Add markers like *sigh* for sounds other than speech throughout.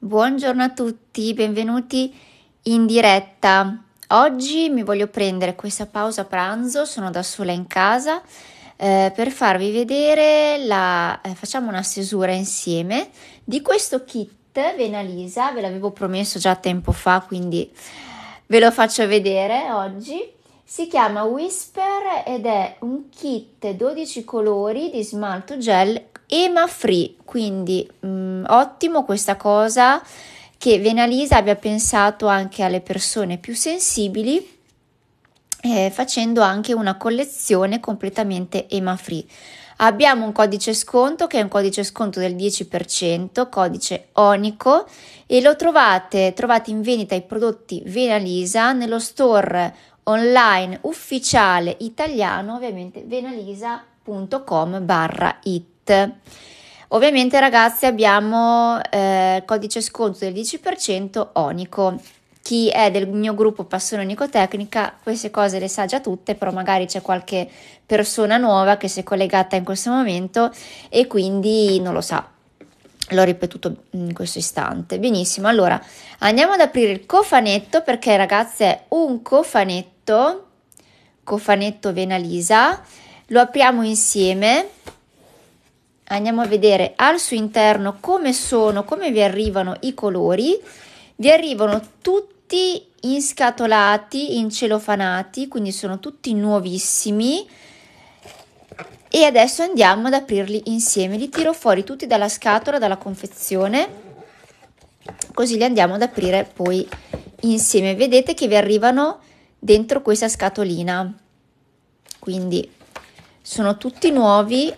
Buongiorno a tutti, benvenuti in diretta. Oggi mi voglio prendere questa pausa pranzo, sono da sola in casa, eh, per farvi vedere la... Eh, facciamo una stesura insieme di questo kit Venalisa, ve l'avevo promesso già tempo fa, quindi ve lo faccio vedere oggi. Si chiama Whisper ed è un kit 12 colori di smalto gel EMA free, quindi mh, mm, ottimo questa cosa che Venalisa abbia pensato anche alle persone più sensibili eh, facendo anche una collezione completamente EMA free. Abbiamo un codice sconto che è un codice sconto del 10%, codice ONICO e lo trovate, trovate in vendita i prodotti Venalisa nello store online ufficiale italiano, ovviamente venalisa.com/it. Ovviamente ragazzi abbiamo eh, codice sconto del 10% Onico. Chi è del mio gruppo Passione Onicotecnica queste cose le sa già tutte, però magari c'è qualche persona nuova che si è collegata in questo momento e quindi non lo sa. L'ho ripetuto mm, in questo istante. Benissimo, allora andiamo ad aprire il cofanetto perché ragazzi è un cofanetto, cofanetto Venalisa, lo apriamo insieme andiamo a vedere al suo interno come sono, come vi arrivano i colori. Vi arrivano tutti inscatolati, incelofanati, quindi sono tutti nuovissimi. E adesso andiamo ad aprirli insieme. Li tiro fuori tutti dalla scatola, dalla confezione. Così li andiamo ad aprire poi insieme. Vedete che vi arrivano dentro questa scatolina. Quindi sono tutti nuovi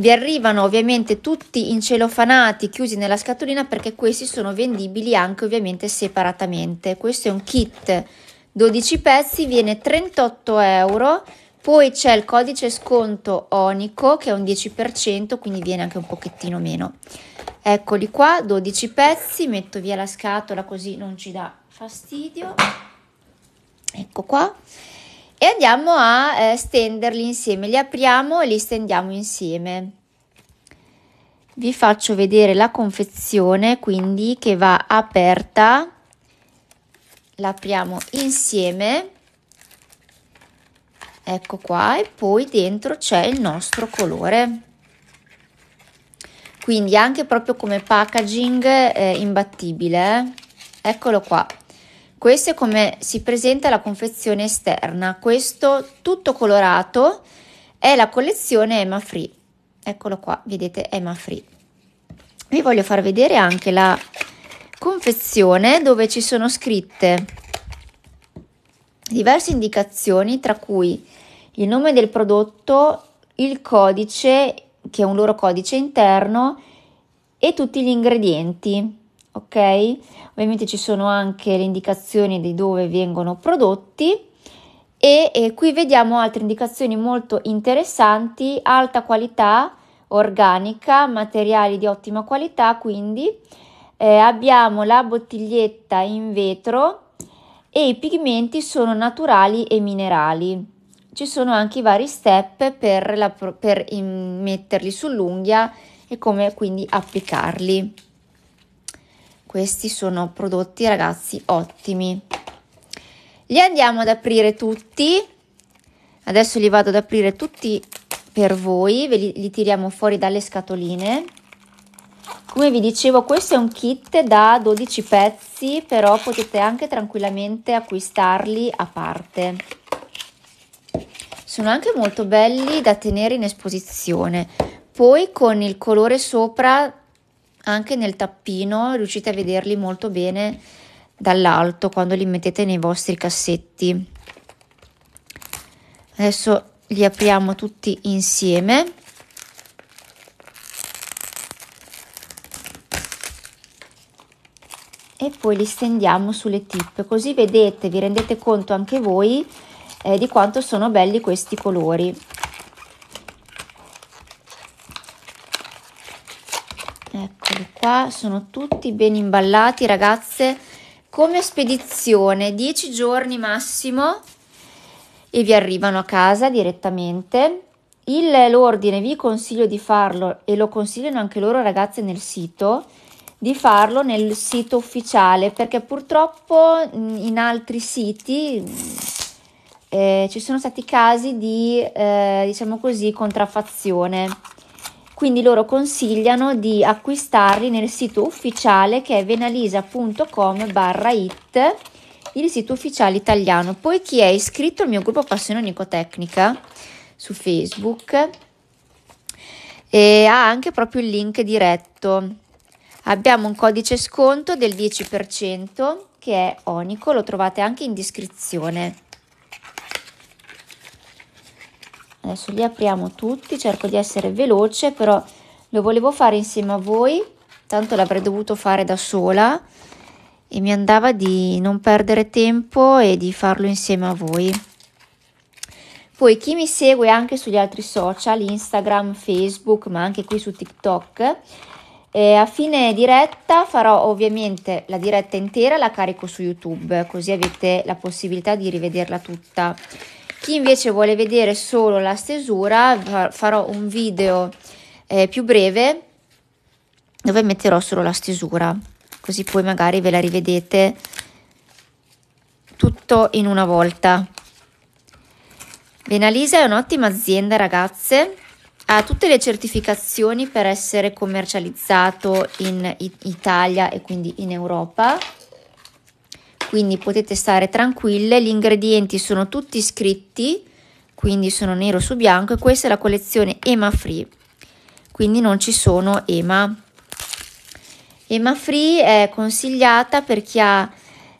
vi arrivano ovviamente tutti in incelofanati chiusi nella scatolina perché questi sono vendibili anche ovviamente separatamente. Questo è un kit 12 pezzi, viene 38 euro. Poi c'è il codice sconto Onico che è un 10%, quindi viene anche un pochettino meno. Eccoli qua, 12 pezzi, metto via la scatola così non ci dà fastidio. Ecco qua e andiamo a eh, stenderli insieme, li apriamo e li stendiamo insieme. Vi faccio vedere la confezione quindi che va aperta, l'apriamo insieme, ecco qua e poi dentro c'è il nostro colore. Quindi anche proprio come packaging eh, imbattibile, eh. eccolo qua. Questo è come si presenta la confezione esterna. Questo tutto colorato è la collezione Emma Free. Eccolo qua, vedete Emma Free. Vi voglio far vedere anche la confezione dove ci sono scritte diverse indicazioni tra cui il nome del prodotto, il codice che è un loro codice interno e tutti gli ingredienti, ok? ovviamente ci sono anche le indicazioni di dove vengono prodotti e, e qui vediamo altre indicazioni molto interessanti, alta qualità organica, materiali di ottima qualità, quindi eh, abbiamo la bottiglietta in vetro e i pigmenti sono naturali e minerali. Ci sono anche i vari step per, la, per mm, metterli sull'unghia e come quindi applicarli. Questi sono prodotti ragazzi ottimi. Li andiamo ad aprire tutti. Adesso li vado ad aprire tutti per voi, ve li, li tiriamo fuori dalle scatoline. Come vi dicevo, questo è un kit da 12 pezzi, però potete anche tranquillamente acquistarli a parte. Sono anche molto belli da tenere in esposizione. Poi con il colore sopra anche nel tappino riuscite a vederli molto bene dall'alto quando li mettete nei vostri cassetti adesso li apriamo tutti insieme e poi li stendiamo sulle tip così vedete vi rendete conto anche voi eh, di quanto sono belli questi colori Qua sono tutti ben imballati, ragazze. Come spedizione, 10 giorni massimo e vi arrivano a casa direttamente. Il, l'ordine vi consiglio di farlo e lo consigliano anche loro ragazze nel sito di farlo nel sito ufficiale perché purtroppo in altri siti eh, ci sono stati casi di eh, diciamo così contraffazione quindi loro consigliano di acquistarli nel sito ufficiale che è venalisa.com barra it il sito ufficiale italiano poi chi è iscritto al mio gruppo Passione Nicotecnica su Facebook e ha anche proprio il link diretto abbiamo un codice sconto del 10% che è Onico lo trovate anche in descrizione Adesso li apriamo tutti, cerco di essere veloce, però lo volevo fare insieme a voi, tanto l'avrei dovuto fare da sola e mi andava di non perdere tempo e di farlo insieme a voi. Poi chi mi segue anche sugli altri social, Instagram, Facebook, ma anche qui su TikTok, e eh, a fine diretta farò ovviamente la diretta intera, la carico su YouTube, così avete la possibilità di rivederla tutta. Chi invece vuole vedere solo la stesura, farò un video eh, più breve dove metterò solo la stesura, così poi magari ve la rivedete tutto in una volta. Venalisa è un'ottima azienda, ragazze. Ha tutte le certificazioni per essere commercializzato in Italia e quindi in Europa quindi potete stare tranquille, gli ingredienti sono tutti scritti, quindi sono nero su bianco e questa è la collezione EMA Free, quindi non ci sono EMA. EMA Free è consigliata per chi ha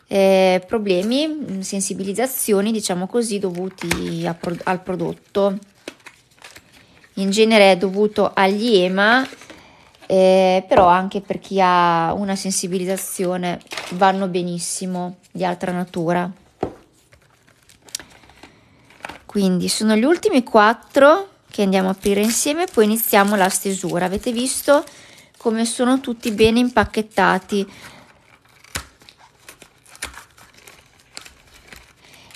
eh, problemi, sensibilizzazioni, diciamo così, dovuti a, al prodotto. In genere è dovuto agli EMA, eh, però anche per chi ha una sensibilizzazione vanno benissimo di altra natura. Quindi sono gli ultimi quattro che andiamo a aprire insieme, poi iniziamo la stesura. Avete visto come sono tutti bene impacchettati?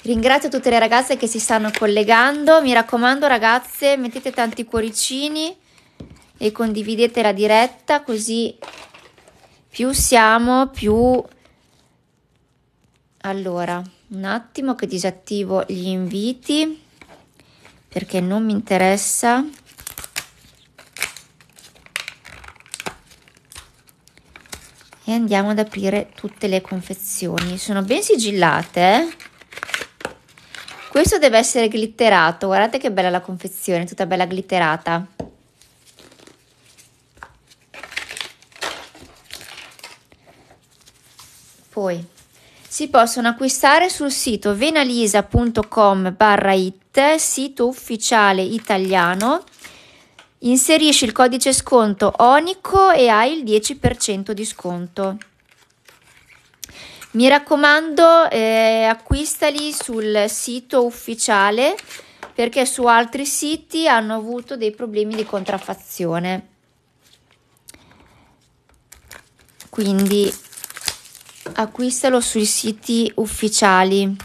Ringrazio tutte le ragazze che si stanno collegando. Mi raccomando, ragazze, mettete tanti cuoricini e condividete la diretta così più siamo, più allora, un attimo che disattivo gli inviti perché non mi interessa. E andiamo ad aprire tutte le confezioni. Sono ben sigillate. Eh? Questo deve essere glitterato. Guardate che bella la confezione, tutta bella glitterata. Poi si possono acquistare sul sito venalisa.com barra it, sito ufficiale italiano. Inserisci il codice sconto ONICO e hai il 10% di sconto. Mi raccomando, eh, acquistali sul sito ufficiale perché su altri siti hanno avuto dei problemi di contraffazione. Quindi acquistalo sui siti ufficiali.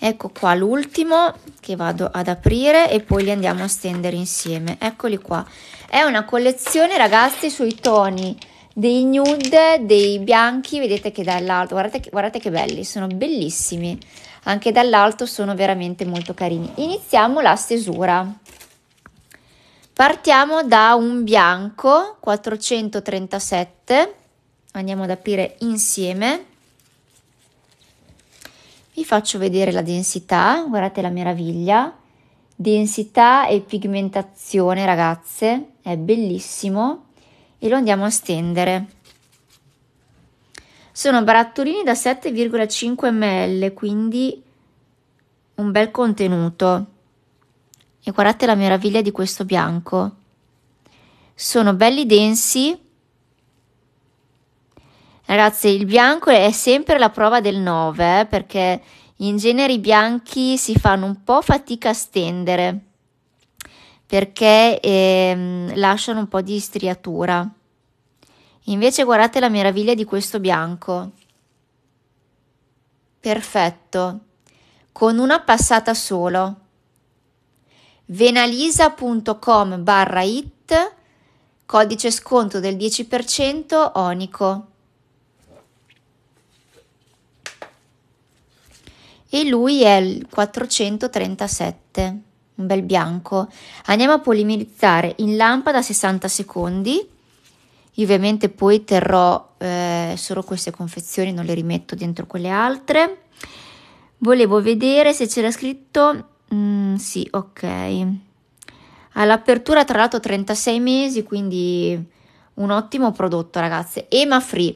Ecco qua l'ultimo che vado ad aprire e poi li andiamo a stendere insieme. Eccoli qua. È una collezione ragazzi sui toni dei nude, dei bianchi, vedete che dall'alto, guardate che, guardate che belli, sono bellissimi. Anche dall'alto sono veramente molto carini. Iniziamo la stesura. Partiamo da un bianco 437, andiamo ad aprire insieme. Vi faccio vedere la densità, guardate la meraviglia. Densità e pigmentazione ragazze, è bellissimo e lo andiamo a stendere. Sono barattolini da 7,5 ml, quindi un bel contenuto. E guardate la meraviglia di questo bianco. Sono belli densi. Ragazzi, il bianco è sempre la prova del 9, eh, perché in genere i bianchi si fanno un po' fatica a stendere, perché eh, lasciano un po' di striatura. Invece guardate la meraviglia di questo bianco. Perfetto, con una passata solo venalisa.com barra it codice sconto del 10% onico e lui è il 437 un bel bianco andiamo a polimerizzare in lampada 60 secondi io ovviamente poi terrò eh, solo queste confezioni non le rimetto dentro quelle altre volevo vedere se c'era scritto Mm, sì, ok. All'apertura, tra l'altro, 36 mesi, quindi un ottimo prodotto, ragazze. Ema Free,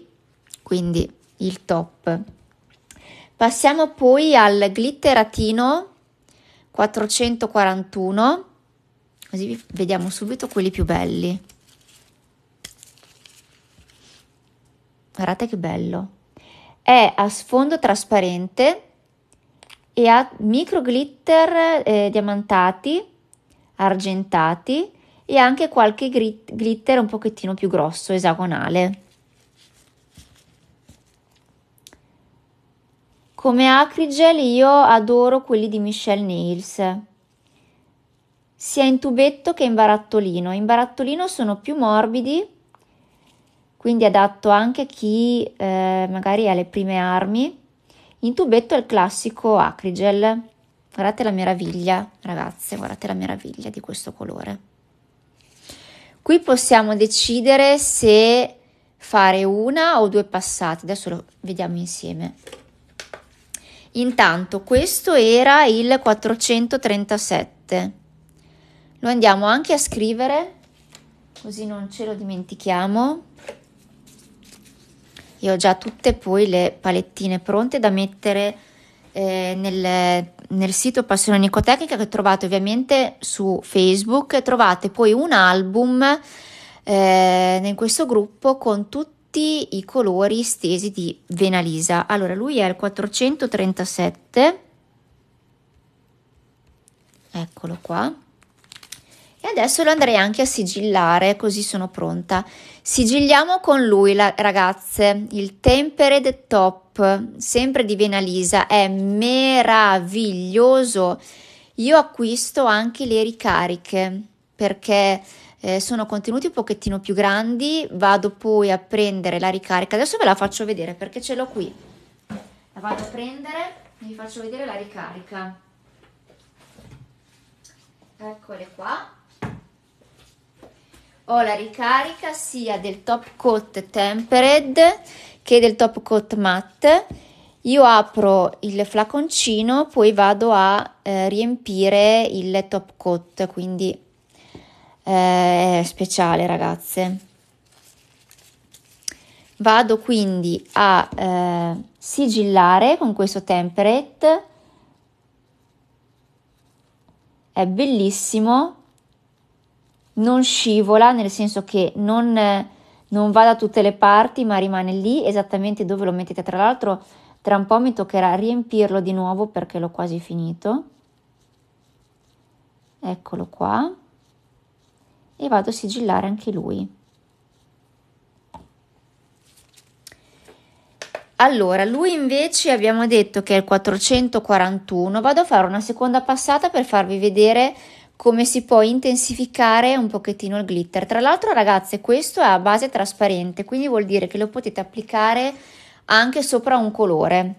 quindi il top. Passiamo poi al glitteratino 441, così vediamo subito quelli più belli. Guardate che bello. È a sfondo trasparente e ha micro glitter eh, diamantati, argentati e anche qualche glitter un pochettino più grosso, esagonale. Come acrygel io adoro quelli di Michelle Nails, sia in tubetto che in barattolino. In barattolino sono più morbidi, quindi adatto anche a chi eh, magari ha le prime armi in tubetto il classico acrigel. Guardate la meraviglia, ragazze, guardate la meraviglia di questo colore. Qui possiamo decidere se fare una o due passate, adesso lo vediamo insieme. Intanto questo era il 437. Lo andiamo anche a scrivere così non ce lo dimentichiamo. Io ho già tutte poi le palettine pronte da mettere eh, nel, nel, sito Passione Nicotecnica che trovate ovviamente su Facebook. Trovate poi un album eh, in questo gruppo con tutti i colori stesi di Venalisa. Allora, lui è il 437. Eccolo qua. E adesso lo andrei anche a sigillare, così sono pronta. Sigilliamo con lui, la, ragazze, il tempere de top, sempre di Venalisa, è meraviglioso. Io acquisto anche le ricariche perché eh, sono contenuti un pochettino più grandi, vado poi a prendere la ricarica. Adesso ve la faccio vedere perché ce l'ho qui. La vado a prendere e vi faccio vedere la ricarica. Eccole qua ho la ricarica sia del top coat tempered che del top coat matte io apro il flaconcino poi vado a eh, riempire il top coat quindi eh, è speciale ragazze vado quindi a eh, sigillare con questo tempered è bellissimo non scivola, nel senso che non, non va da tutte le parti, ma rimane lì esattamente dove lo mettete. Tra l'altro, tra un po' mi toccherà riempirlo di nuovo perché l'ho quasi finito. Eccolo qua. E vado a sigillare anche lui. Allora, lui invece abbiamo detto che è il 441. Vado a fare una seconda passata per farvi vedere come si può intensificare un pochettino il glitter. Tra l'altro ragazze questo è a base trasparente, quindi vuol dire che lo potete applicare anche sopra un colore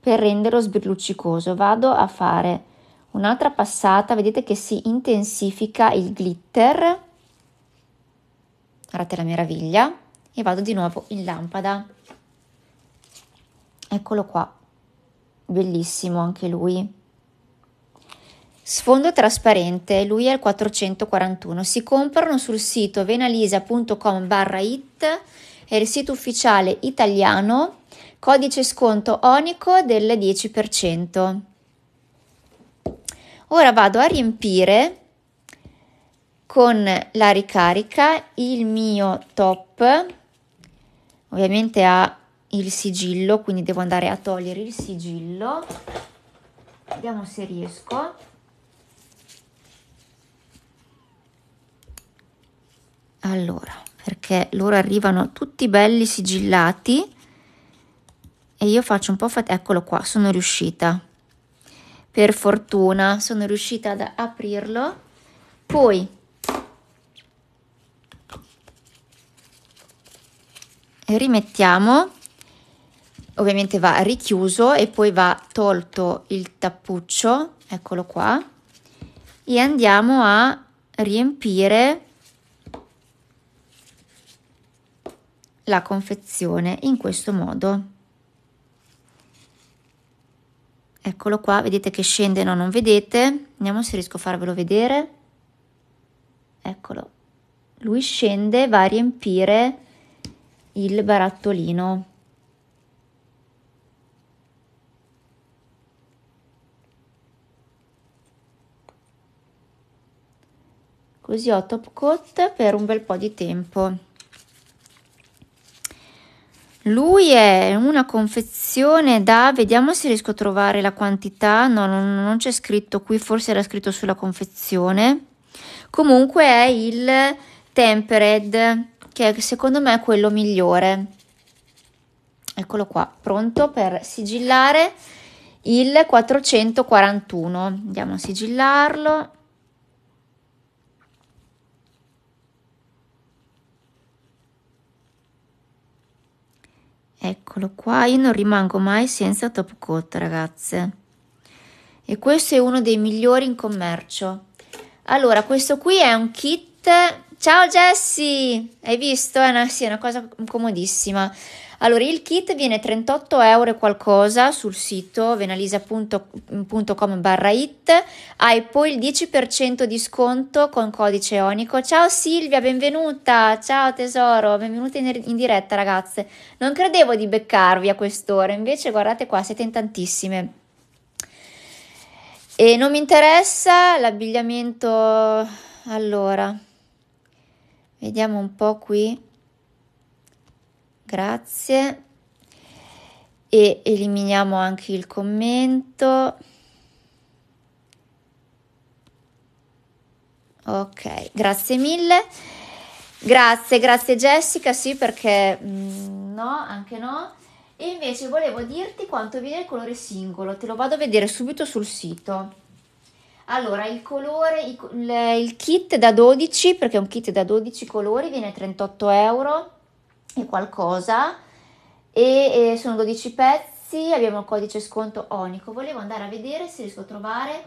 per renderlo sbirluccicoso. Vado a fare un'altra passata, vedete che si intensifica il glitter. Guardate la meraviglia e vado di nuovo in lampada. Eccolo qua. Bellissimo anche lui. Sfondo trasparente, lui è il 441. Si comprano sul sito venalisa.com barra it, è il sito ufficiale italiano, codice sconto onico del 10%. Ora vado a riempire con la ricarica il mio top, ovviamente ha il sigillo, quindi devo andare a togliere il sigillo, vediamo se riesco. Allora, perché loro arrivano tutti belli sigillati e io faccio un po' fatica. Eccolo qua, sono riuscita. Per fortuna sono riuscita ad aprirlo. Poi rimettiamo ovviamente va richiuso e poi va tolto il tappuccio eccolo qua e andiamo a riempire la confezione in questo modo eccolo qua vedete che scende no non vedete vediamo se riesco a farvelo vedere eccolo lui scende va a riempire il barattolino così ho top coat per un bel po' di tempo lui è una confezione da, vediamo se riesco a trovare la quantità, no, non, non c'è scritto qui, forse era scritto sulla confezione. Comunque è il Tempered, che è, secondo me è quello migliore. Eccolo qua, pronto per sigillare il 441. Andiamo a sigillarlo. Eccolo qua, io non rimango mai senza top coat ragazze. E questo è uno dei migliori in commercio. Allora, questo qui è un kit. Ciao Jessie! Hai visto? È eh, una, sì, è una cosa comodissima. Allora, il kit viene 38 euro e qualcosa sul sito venalisa.com barra it, hai poi il 10% di sconto con codice ONICO. Ciao Silvia, benvenuta, ciao tesoro, benvenuta in, in diretta ragazze. Non credevo di beccarvi a quest'ora, invece guardate qua, siete in tantissime. E non mi interessa l'abbigliamento, allora, vediamo un po' qui grazie. E eliminiamo anche il commento. Ok, grazie mille. Grazie, grazie Jessica, sì perché mh, mm, no, anche no. E invece volevo dirti quanto viene il colore singolo, te lo vado a vedere subito sul sito. Allora, il colore, il, il kit da 12, perché è un kit da 12 colori, viene 38 euro e qualcosa e, e sono 12 pezzi, abbiamo il codice sconto Onico. Volevo andare a vedere se riesco a trovare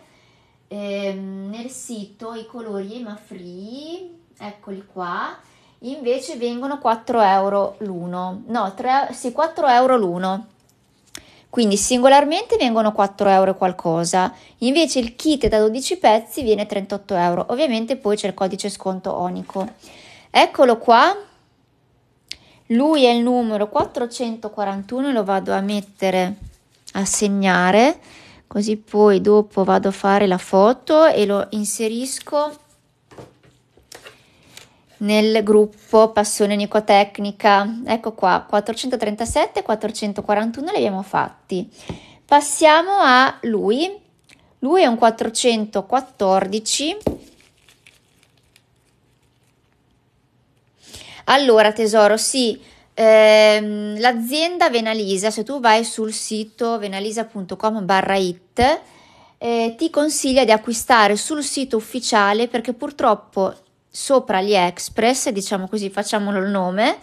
ehm, nel sito i colori Ema Free, eccoli qua. Invece vengono 4 euro l'uno, no, 3, sì, 4 euro l'uno. Quindi singolarmente vengono 4 euro qualcosa, invece il kit da 12 pezzi viene 38 euro. Ovviamente poi c'è il codice sconto Onico. Eccolo qua, lui è il numero 441, lo vado a mettere a segnare, così poi dopo vado a fare la foto e lo inserisco nel gruppo Passione Nicotecnica. Ecco qua, 437 441 li abbiamo fatti. Passiamo a lui. Lui è un 414 Allora, tesoro, sì, ehm, l'azienda Venalisa, se tu vai sul sito venalisa.com barra it, eh, ti consiglia di acquistare sul sito ufficiale perché purtroppo sopra gli Express, diciamo così, facciamolo il nome,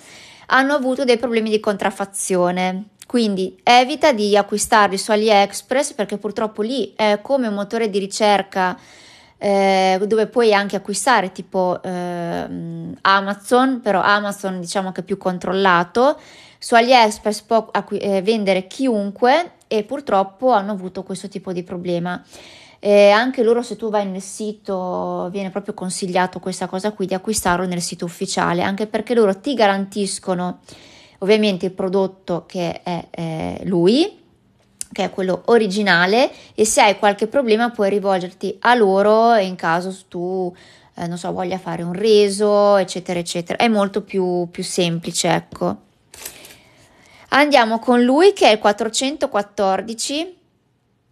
hanno avuto dei problemi di contraffazione. Quindi evita di acquistarli su AliExpress perché purtroppo lì è come un motore di ricerca eh, dove puoi anche acquistare tipo eh, Amazon, però Amazon diciamo che è più controllato, su AliExpress può acqu- eh, vendere chiunque e purtroppo hanno avuto questo tipo di problema. anche loro se tu vai nel sito viene proprio consigliato questa cosa qui di acquistarlo nel sito ufficiale, anche perché loro ti garantiscono ovviamente il prodotto che è eh, lui che è quello originale e se hai qualche problema puoi rivolgerti a loro in caso tu eh, non so voglia fare un reso eccetera eccetera è molto più, più semplice ecco andiamo con lui che è il 414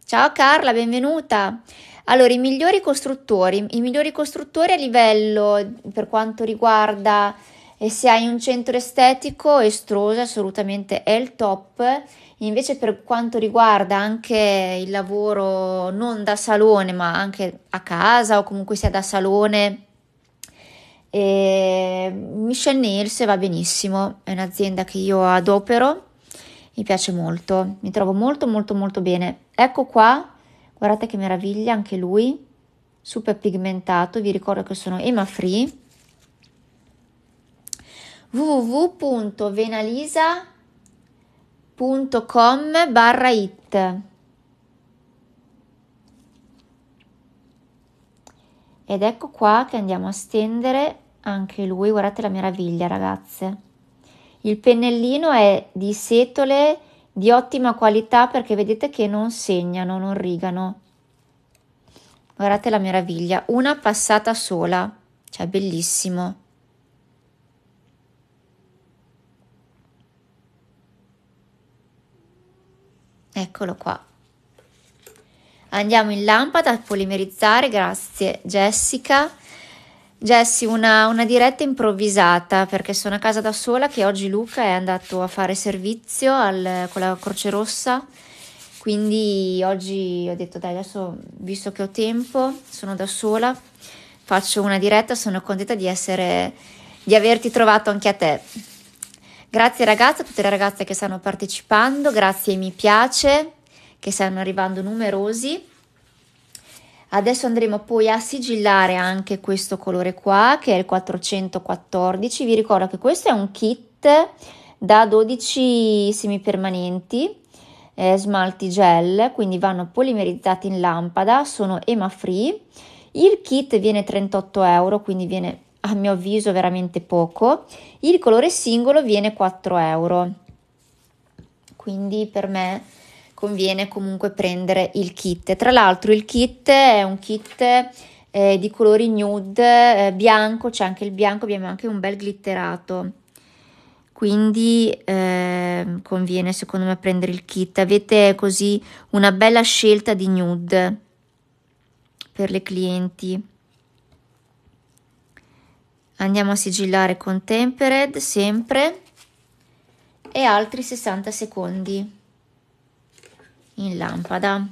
ciao Carla benvenuta allora i migliori costruttori i migliori costruttori a livello per quanto riguarda e se hai un centro estetico Estrosa assolutamente è il top invece per quanto riguarda anche il lavoro non da salone ma anche a casa o comunque sia da salone e ehm, Michelle Nils va benissimo è un'azienda che io adopero mi piace molto mi trovo molto molto molto bene ecco qua guardate che meraviglia anche lui super pigmentato vi ricordo che sono EMA free www.venalisa.com barra it ed ecco qua che andiamo a stendere anche lui guardate la meraviglia ragazze il pennellino è di setole di ottima qualità perché vedete che non segnano non rigano guardate la meraviglia una passata sola cioè bellissimo Eccolo qua. Andiamo in lampada a polimerizzare, grazie Jessica. Jessie, una, una, diretta improvvisata perché sono a casa da sola che oggi Luca è andato a fare servizio al, con la Croce Rossa, quindi oggi ho detto dai adesso visto che ho tempo, sono da sola, faccio una diretta, sono contenta di, essere, di averti trovato anche a te. Grazie ragazze a tutte le ragazze che stanno partecipando, grazie ai mi piace che stanno arrivando numerosi. Adesso andremo poi a sigillare anche questo colore qua che è il 414. Vi ricordo che questo è un kit da 12 semipermanenti eh, smalti gel, quindi vanno polimerizzati in lampada, sono EMA free. Il kit viene 38 euro, quindi viene a mio avviso veramente poco. Il colore singolo viene 4 euro. Quindi per me conviene comunque prendere il kit. Tra l'altro il kit è un kit eh, di colori nude, eh, bianco, c'è anche il bianco, abbiamo anche un bel glitterato. Quindi eh, conviene secondo me prendere il kit. Avete così una bella scelta di nude per le clienti andiamo a sigillare con tempered sempre e altri 60 secondi in lampada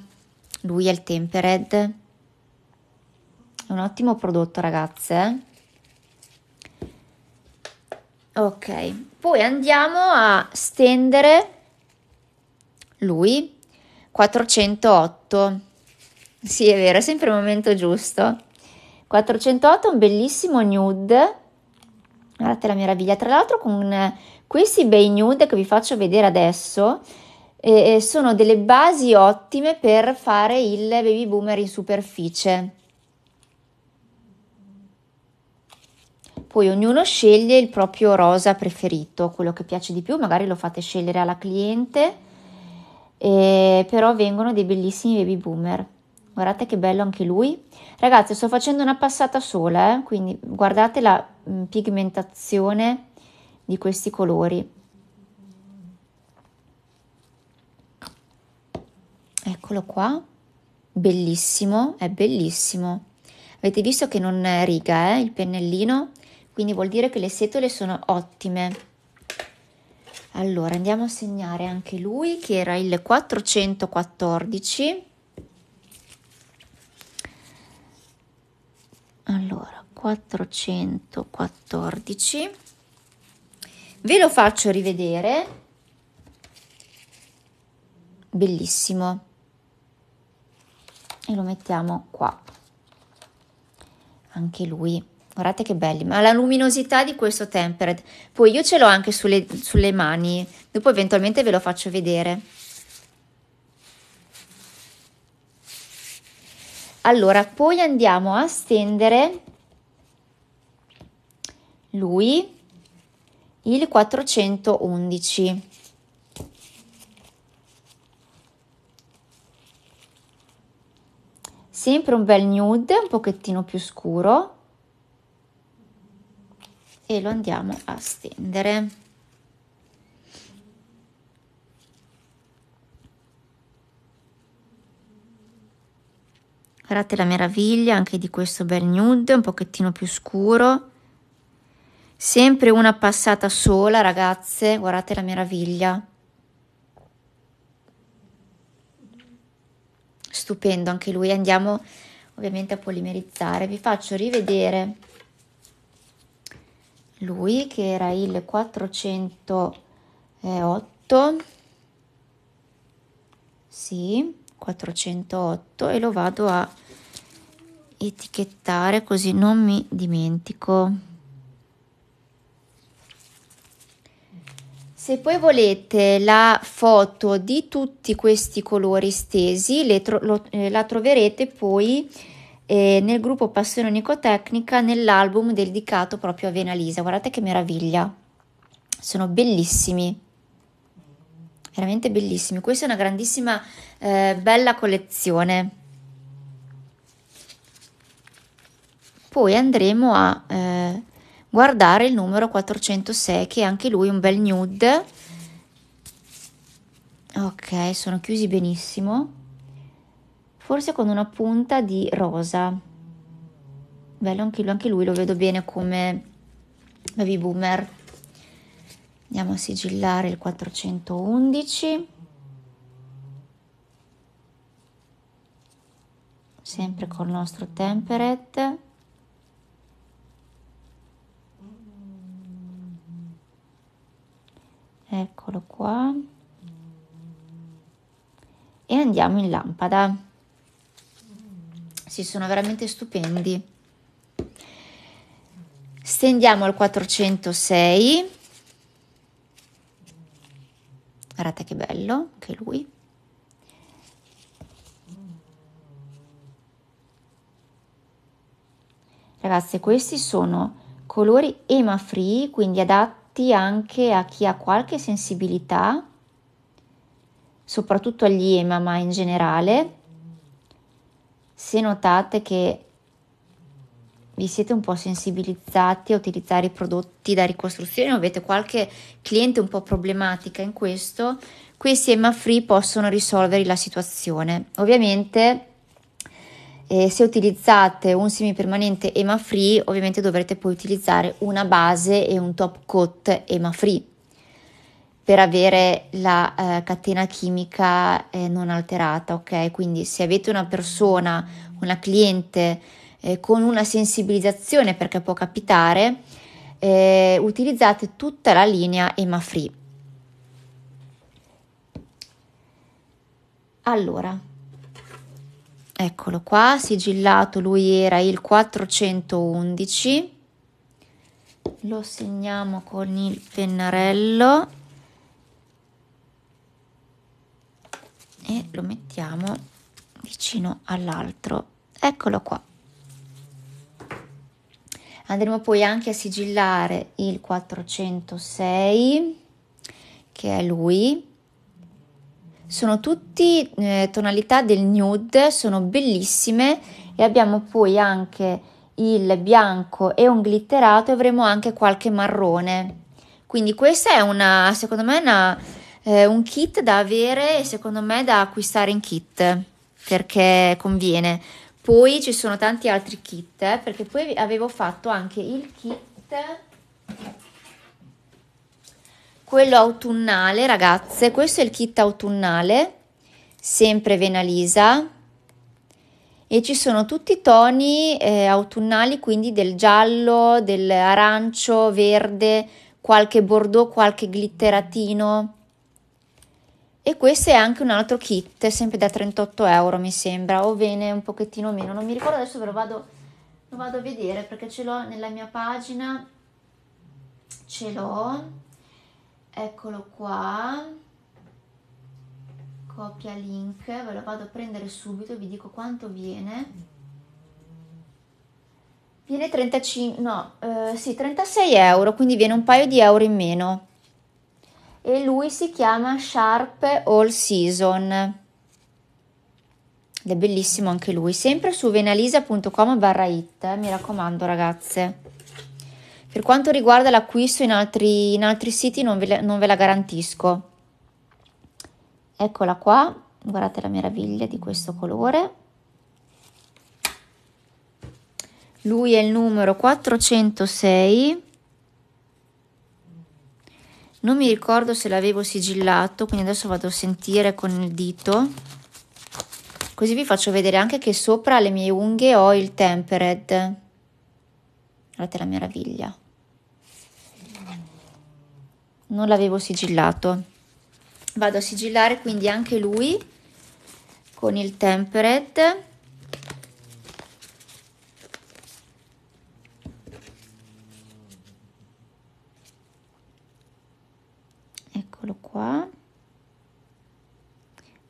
lui è il tempered un ottimo prodotto ragazze eh. ok poi andiamo a stendere lui 408 sì è vero è sempre il momento giusto 408 è un bellissimo nude, guardate la meraviglia, tra l'altro con eh, questi bei nude che vi faccio vedere adesso, eh, eh, sono delle basi ottime per fare il baby boomer in superficie. Poi ognuno sceglie il proprio rosa preferito, quello che piace di più, magari lo fate scegliere alla cliente, eh, però vengono dei bellissimi baby boomer. Guardate che bello anche lui. Ragazzi, sto facendo una passata sola, eh? quindi guardate la mm, pigmentazione di questi colori. Eccolo qua. Bellissimo, è bellissimo. Avete visto che non riga eh, il pennellino, quindi vuol dire che le setole sono ottime. Allora andiamo a segnare anche lui che era il 414 allora 414 ve lo faccio rivedere bellissimo e lo mettiamo qua anche lui guardate che belli ma la luminosità di questo tempered poi io ce l'ho anche sulle, sulle mani dopo eventualmente ve lo faccio vedere Allora, poi andiamo a stendere lui il 411. Sempre un bel nude, un pochettino più scuro e lo andiamo a stendere. Guardate la meraviglia anche di questo bel nude, un pochettino più scuro. Sempre una passata sola, ragazze, guardate la meraviglia. Stupendo anche lui, andiamo ovviamente a polimerizzare. Vi faccio rivedere lui che era il 408. Sì, 408 e lo vado a etichettare così non mi dimentico. Se poi volete la foto di tutti questi colori stesi, tro- lo, eh, la troverete poi eh, nel gruppo Passione Unicotecnica nell'album dedicato proprio a Venalisa. Guardate che meraviglia! Sono bellissimi veramente bellissimi. Questa è una grandissima eh, bella collezione. Poi andremo a eh, guardare il numero 406 che è anche lui un bel nude. Ok, sono chiusi benissimo. Forse con una punta di rosa. Bello anche lui, anche lui lo vedo bene come baby boomer. Andiamo a sigillare il 411. Sempre col nostro temperate. eccolo qua e andiamo in lampada si sono veramente stupendi stendiamo al 406 guardate che bello anche lui ragazze questi sono colori EMA free quindi adatti adatti anche a chi ha qualche sensibilità, soprattutto agli EMA, ma in generale. Se notate che vi siete un po' sensibilizzati a utilizzare i prodotti da ricostruzione o avete qualche cliente un po' problematica in questo, questi EMA free possono risolvere la situazione. Ovviamente eh, se utilizzate un semipermanente EMA free, ovviamente dovrete poi utilizzare una base e un top coat EMA free per avere la eh, catena chimica eh, non alterata, ok? Quindi se avete una persona, una cliente eh, con una sensibilizzazione perché può capitare, eh, utilizzate tutta la linea EMA free. Allora, eccolo qua, sigillato lui era il 411, lo segniamo con il pennarello e lo mettiamo vicino all'altro, eccolo qua. Andremo poi anche a sigillare il 406 che è lui sono tutti eh, tonalità del nude, sono bellissime e abbiamo poi anche il bianco e un glitterato e avremo anche qualche marrone. Quindi questa è una, secondo me, una, eh, un kit da avere e secondo me da acquistare in kit perché conviene. Poi ci sono tanti altri kit, eh, perché poi avevo fatto anche il kit quello autunnale ragazze questo è il kit autunnale sempre Venalisa e ci sono tutti i toni eh, autunnali quindi del giallo dell'arancio verde qualche bordeaux qualche glitteratino e questo è anche un altro kit sempre da 38 euro mi sembra o bene un pochettino meno non mi ricordo adesso ve lo vado, lo vado a vedere perché ce l'ho nella mia pagina ce l'ho eccolo qua copia link ve lo vado a prendere subito vi dico quanto viene viene 35 no eh, sì 36 euro quindi viene un paio di euro in meno e lui si chiama Sharp All Season ed è bellissimo anche lui sempre su venalisa.com barra it eh, mi raccomando ragazze per quanto riguarda l'acquisto in altri, in altri siti non ve, la, non ve la garantisco. Eccola qua, guardate la meraviglia di questo colore. Lui è il numero 406. Non mi ricordo se l'avevo sigillato, quindi adesso vado a sentire con il dito. Così vi faccio vedere anche che sopra le mie unghie ho il tempered. Guardate la meraviglia non l'avevo sigillato. Vado a sigillare quindi anche lui con il temperate. Eccolo qua.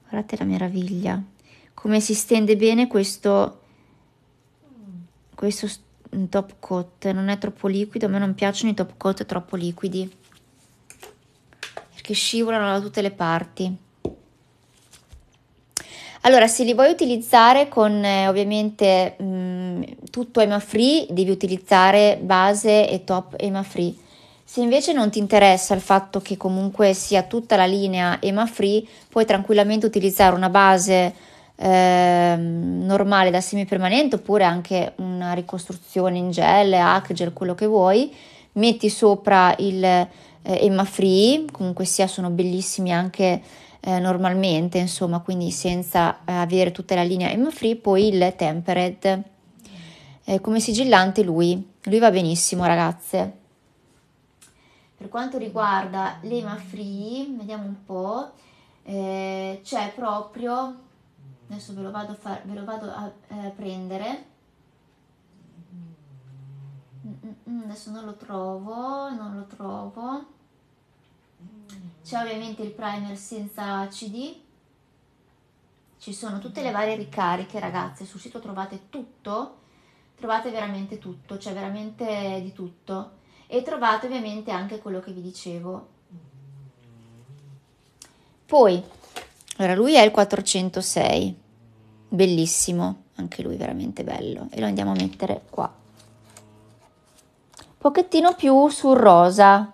Guardate la meraviglia. Come si stende bene questo, questo top coat. Non è troppo liquido, a me non piacciono i top coat troppo liquidi che scivolano da tutte le parti. Allora, se li vuoi utilizzare con eh, ovviamente mh, mm, tutto EMA free, devi utilizzare base e top EMA free. Se invece non ti interessa il fatto che comunque sia tutta la linea EMA free, puoi tranquillamente utilizzare una base eh, normale da semipermanente oppure anche una ricostruzione in gel, hack gel, quello che vuoi. Metti sopra il eh, Emma Free, comunque sia sono bellissimi anche eh, normalmente, insomma, quindi senza eh, avere tutta la linea Emma Free, poi il Tempered. Eh, come sigillante lui, lui va benissimo ragazze. Per quanto riguarda l'Ema Free, vediamo un po', eh, c'è proprio, adesso ve lo vado, far, ve lo vado a eh, prendere, Mm, mm, mm, adesso non lo trovo non lo trovo c'è ovviamente il primer senza acidi ci sono tutte le varie ricariche ragazze sul sito trovate tutto trovate veramente tutto c'è cioè veramente di tutto e trovate ovviamente anche quello che vi dicevo poi allora lui è il 406 bellissimo anche lui veramente bello e lo andiamo a mettere qua pochettino più sul rosa.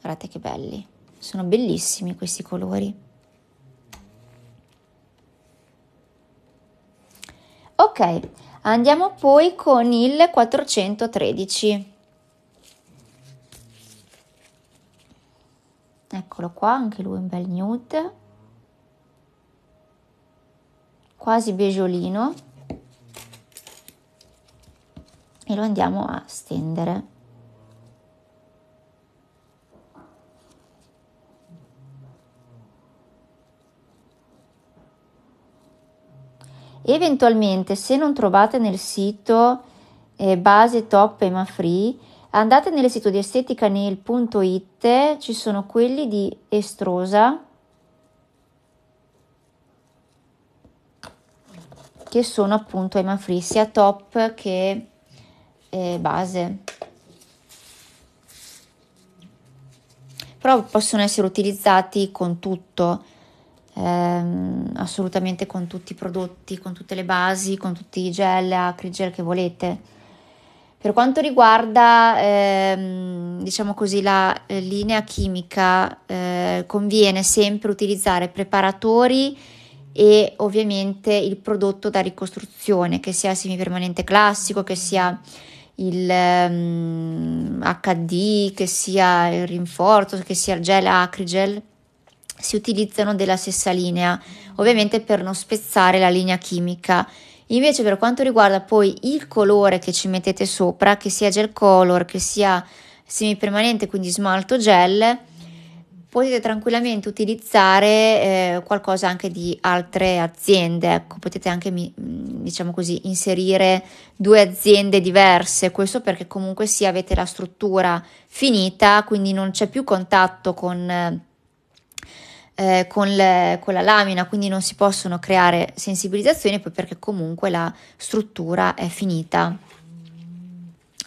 Guardate che belli, sono bellissimi questi colori. Ok, andiamo poi con il 413. Eccolo qua, anche lui un bel nude. Quasi beigeolino e lo andiamo a stendere. Eventualmente, se non trovate nel sito eh, base top e free, andate nel sito di esteticanel.it, ci sono quelli di Estrosa che sono appunto EMA free, sia top che eh, base. Però possono essere utilizzati con tutto, ehm, assolutamente con tutti i prodotti, con tutte le basi, con tutti i gel, acri gel che volete. Per quanto riguarda, ehm, diciamo così, la eh, linea chimica, eh, conviene sempre utilizzare preparatori e ovviamente il prodotto da ricostruzione, che sia semipermanente classico, che sia il um, ehm, HD, che sia il rinforzo, che sia il gel acrigel, si utilizzano della stessa linea, ovviamente per non spezzare la linea chimica. Invece per quanto riguarda poi il colore che ci mettete sopra, che sia gel color, che sia semipermanente, quindi smalto gel, potete tranquillamente utilizzare eh, qualcosa anche di altre aziende, ecco, potete anche mm, diciamo così inserire due aziende diverse, questo perché comunque sì avete la struttura finita, quindi non c'è più contatto con eh, con, le, con, la lamina, quindi non si possono creare sensibilizzazioni poi perché comunque la struttura è finita.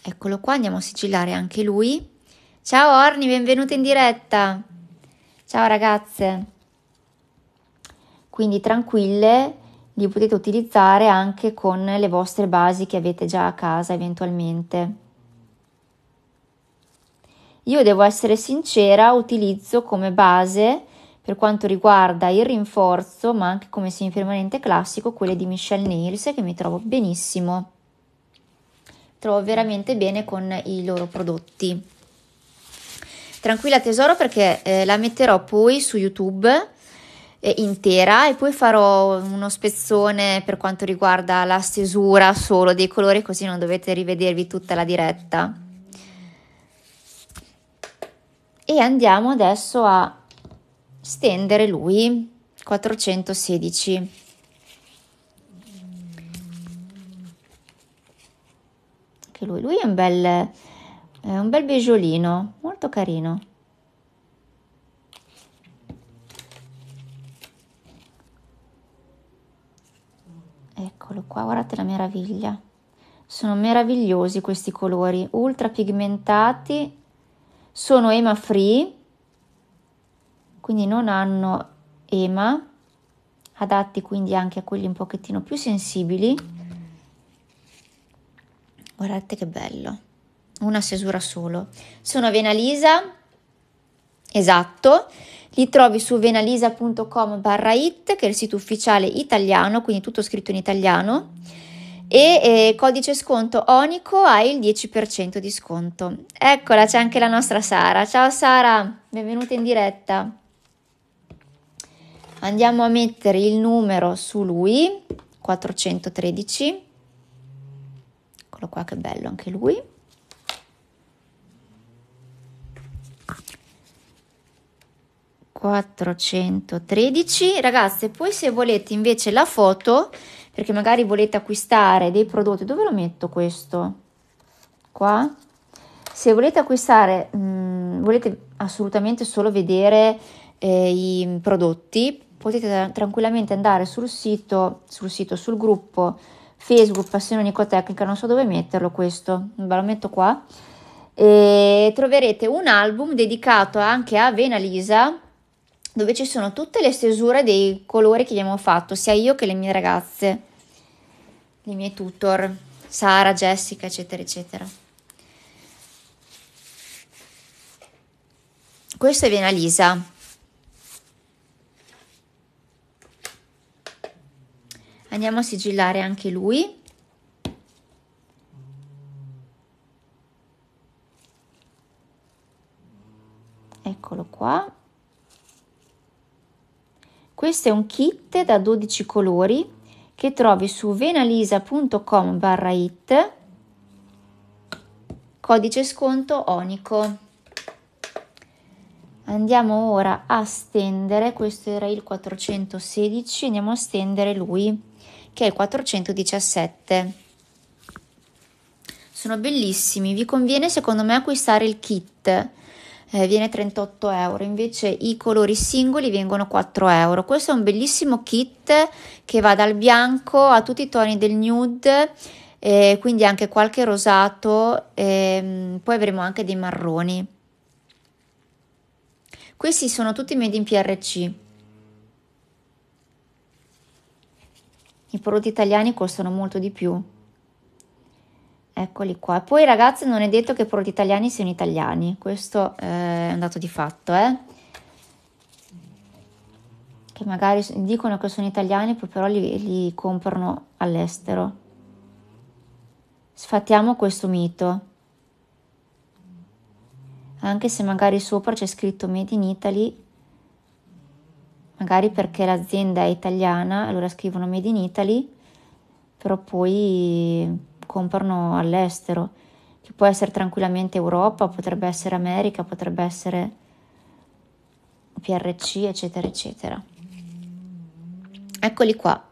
Eccolo qua, andiamo a sigillare anche lui. Ciao Orni, benvenuta in diretta. Ciao ragazze! Quindi tranquille, li potete utilizzare anche con le vostre basi che avete già a casa eventualmente. Io devo essere sincera, utilizzo come base per quanto riguarda il rinforzo, ma anche come semipermanente classico, quelle di Michelle Nails che mi trovo benissimo. Trovo veramente bene con i loro prodotti. Tranquilla tesoro perché eh, la metterò poi su YouTube eh, intera e poi farò uno spezzone per quanto riguarda la stesura solo dei colori così non dovete rivedervi tutta la diretta. E andiamo adesso a stendere lui 416. Anche lui, lui è un bel è un bel bigiolino, molto carino. Eccolo qua, guardate la meraviglia. Sono meravigliosi questi colori, ultra pigmentati. Sono EMA free, quindi non hanno EMA, adatti quindi anche a quelli un pochettino più sensibili. Guardate che bello una stesura solo. Sono Venalisa, esatto, li trovi su venalisa.com barra it, che è il sito ufficiale italiano, quindi tutto scritto in italiano, e eh, codice sconto ONICO hai il 10% di sconto. Eccola, c'è anche la nostra Sara. Ciao Sara, benvenuta in diretta. Andiamo a mettere il numero su lui, 413. Eccolo qua, che bello anche lui. 413 ragazze poi se volete invece la foto perché magari volete acquistare dei prodotti dove lo metto questo qua se volete acquistare mh, mm, volete assolutamente solo vedere eh, i prodotti potete tranquillamente andare sul sito sul sito sul gruppo facebook passione nicotecnica non so dove metterlo questo ve lo metto qua e troverete un album dedicato anche a Venalisa dove ci sono tutte le stesure dei colori che abbiamo fatto, sia io che le mie ragazze, i miei tutor, Sara, Jessica, eccetera, eccetera. Questo viene a Lisa. Andiamo a sigillare anche lui. Eccolo qua. Questo è un kit da 12 colori che trovi su venalisa.com barra it, codice sconto onico. Andiamo ora a stendere, questo era il 416, andiamo a stendere lui che è il 417. Sono bellissimi, vi conviene secondo me acquistare il kit eh, viene 38 euro, invece i colori singoli vengono 4 euro. Questo è un bellissimo kit che va dal bianco a tutti i toni del nude. Eh, quindi anche qualche rosato, ehm, poi avremo anche dei marroni. Questi sono tutti made in PRC. I prodotti italiani costano molto di più. Eccoli qua. Poi ragazzi non è detto che per gli italiani siano italiani, questo eh, è un dato di fatto, eh. Che magari dicono che sono italiani, poi però li, li comprano all'estero. Sfattiamo questo mito. Anche se magari sopra c'è scritto Made in Italy, magari perché l'azienda è italiana, allora scrivono Made in Italy, però poi comprano all'estero, che può essere tranquillamente Europa, potrebbe essere America, potrebbe essere PRC, eccetera, eccetera. Eccoli qua.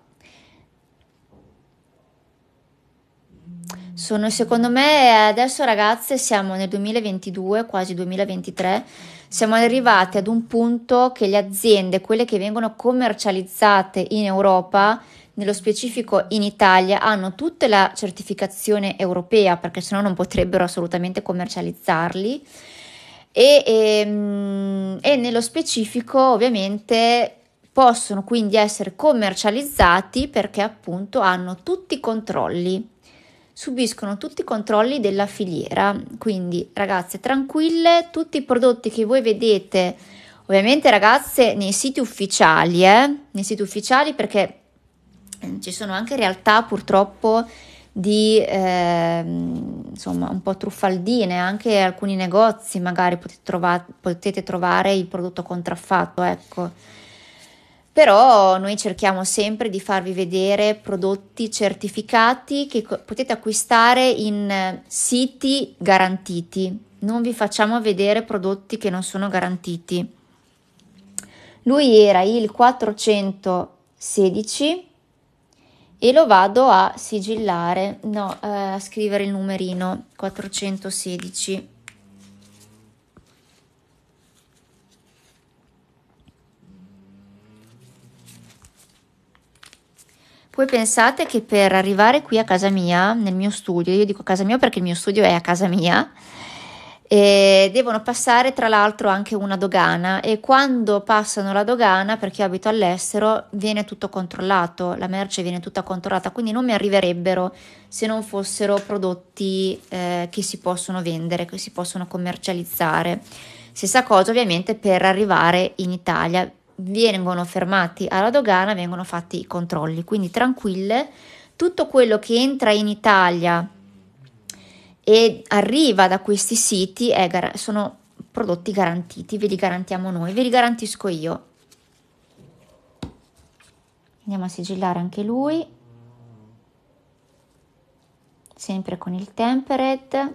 Sono, secondo me, adesso ragazze siamo nel 2022, quasi 2023, siamo arrivati ad un punto che le aziende, quelle che vengono commercializzate in Europa, nello specifico in Italia, hanno tutta la certificazione europea perché sennò non potrebbero assolutamente commercializzarli. E, e, ehm, e nello specifico ovviamente possono quindi essere commercializzati perché appunto hanno tutti i controlli subiscono tutti i controlli della filiera. Quindi, ragazze, tranquille, tutti i prodotti che voi vedete, ovviamente, ragazze, nei siti ufficiali, eh? nei siti ufficiali perché Ehm, ci sono anche realtà purtroppo di eh, insomma un po' truffaldine, anche alcuni negozi magari potete, trova- potete trovare il prodotto contraffatto, ecco. Però noi cerchiamo sempre di farvi vedere prodotti certificati che co- potete acquistare in siti garantiti. Non vi facciamo vedere prodotti che non sono garantiti. Lui era il 416 e lo vado a sigillare, no, eh, a scrivere il numerino 416. Poi pensate che per arrivare qui a casa mia, nel mio studio, io dico casa mia perché il mio studio è a casa mia, e devono passare tra l'altro anche una dogana e quando passano la dogana perché abito all'estero viene tutto controllato, la merce viene tutta controllata, quindi non mi arriverebbero se non fossero prodotti eh, che si possono vendere, che si possono commercializzare. Stessa cosa ovviamente per arrivare in Italia, vengono fermati alla dogana, vengono fatti i controlli, quindi tranquille, tutto quello che entra in Italia e arriva da questi siti, è, sono prodotti garantiti, ve li garantiamo noi, ve li garantisco io. Andiamo a sigillare anche lui, sempre con il tempered.